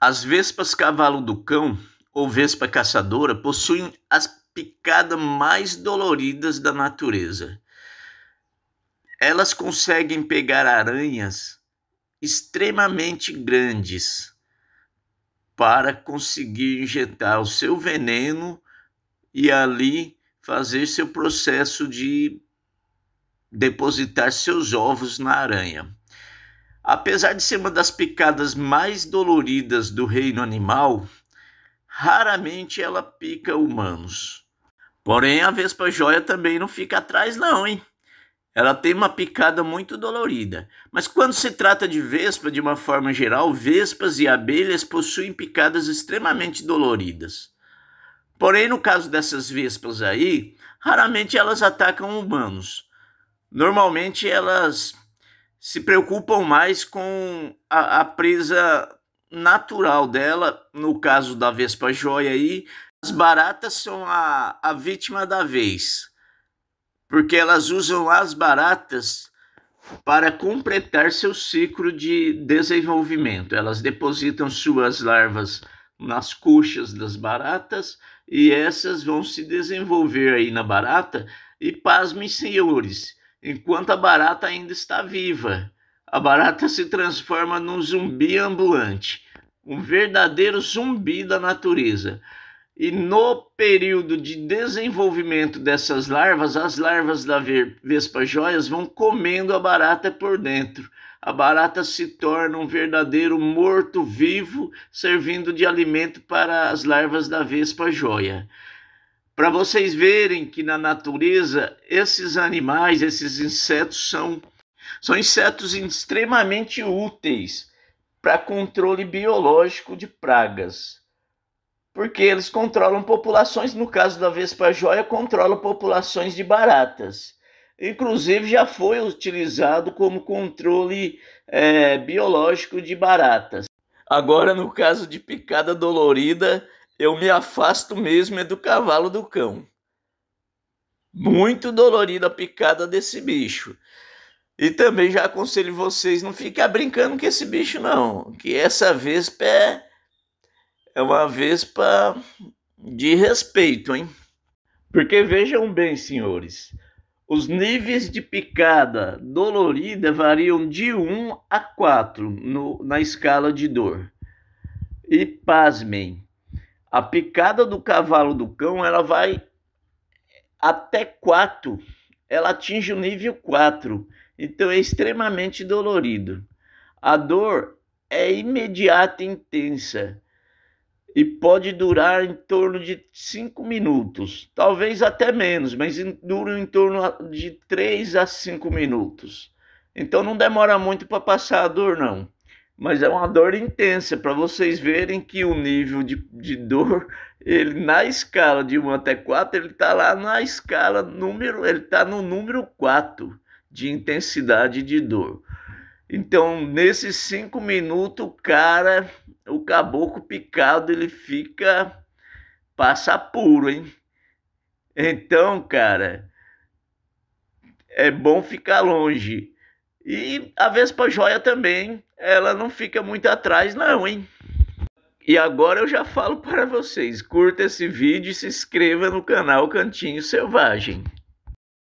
As vespas cavalo do cão ou vespa caçadora possuem as picadas mais doloridas da natureza. Elas conseguem pegar aranhas extremamente grandes para conseguir injetar o seu veneno e ali fazer seu processo de depositar seus ovos na aranha. Apesar de ser uma das picadas mais doloridas do reino animal, raramente ela pica humanos. Porém, a Vespa Joia também não fica atrás, não, hein? Ela tem uma picada muito dolorida. Mas quando se trata de vespa, de uma forma geral, vespas e abelhas possuem picadas extremamente doloridas. Porém, no caso dessas vespas aí, raramente elas atacam humanos. Normalmente elas se preocupam mais com a, a presa natural dela, no caso da Vespa Joia aí, as baratas são a, a vítima da vez, porque elas usam as baratas para completar seu ciclo de desenvolvimento. Elas depositam suas larvas nas coxas das baratas e essas vão se desenvolver aí na barata. E pasmem, senhores, enquanto a barata ainda está viva. A barata se transforma num zumbi ambulante, um verdadeiro zumbi da natureza. E no período de desenvolvimento dessas larvas, as larvas da vespa joias vão comendo a barata por dentro. A barata se torna um verdadeiro morto-vivo, servindo de alimento para as larvas da vespa joia para vocês verem que na natureza esses animais, esses insetos são, são insetos extremamente úteis para controle biológico de pragas. Porque eles controlam populações, no caso da vespa joia, controlam populações de baratas. Inclusive já foi utilizado como controle é, biológico de baratas. Agora, no caso de picada dolorida, eu me afasto mesmo é do cavalo do cão. Muito dolorida a picada desse bicho. E também já aconselho vocês não ficar brincando com esse bicho não, que essa vespa é, é uma vespa de respeito, hein? Porque vejam bem, senhores, os níveis de picada dolorida variam de 1 a 4 no, na escala de dor. E pasmem, a picada do cavalo do cão, ela vai até 4. Ela atinge o nível 4. Então é extremamente dolorido. A dor é imediata e intensa e pode durar em torno de 5 minutos, talvez até menos, mas dura em torno de 3 a 5 minutos. Então não demora muito para passar a dor não mas é uma dor intensa para vocês verem que o nível de, de dor ele na escala de 1 até 4 ele está lá na escala número ele está no número 4 de intensidade de dor então nesses 5 minutos o cara o caboclo picado ele fica passa puro hein então cara é bom ficar longe e a Vespa Joia também, ela não fica muito atrás não, hein? E agora eu já falo para vocês, curta esse vídeo e se inscreva no canal Cantinho Selvagem.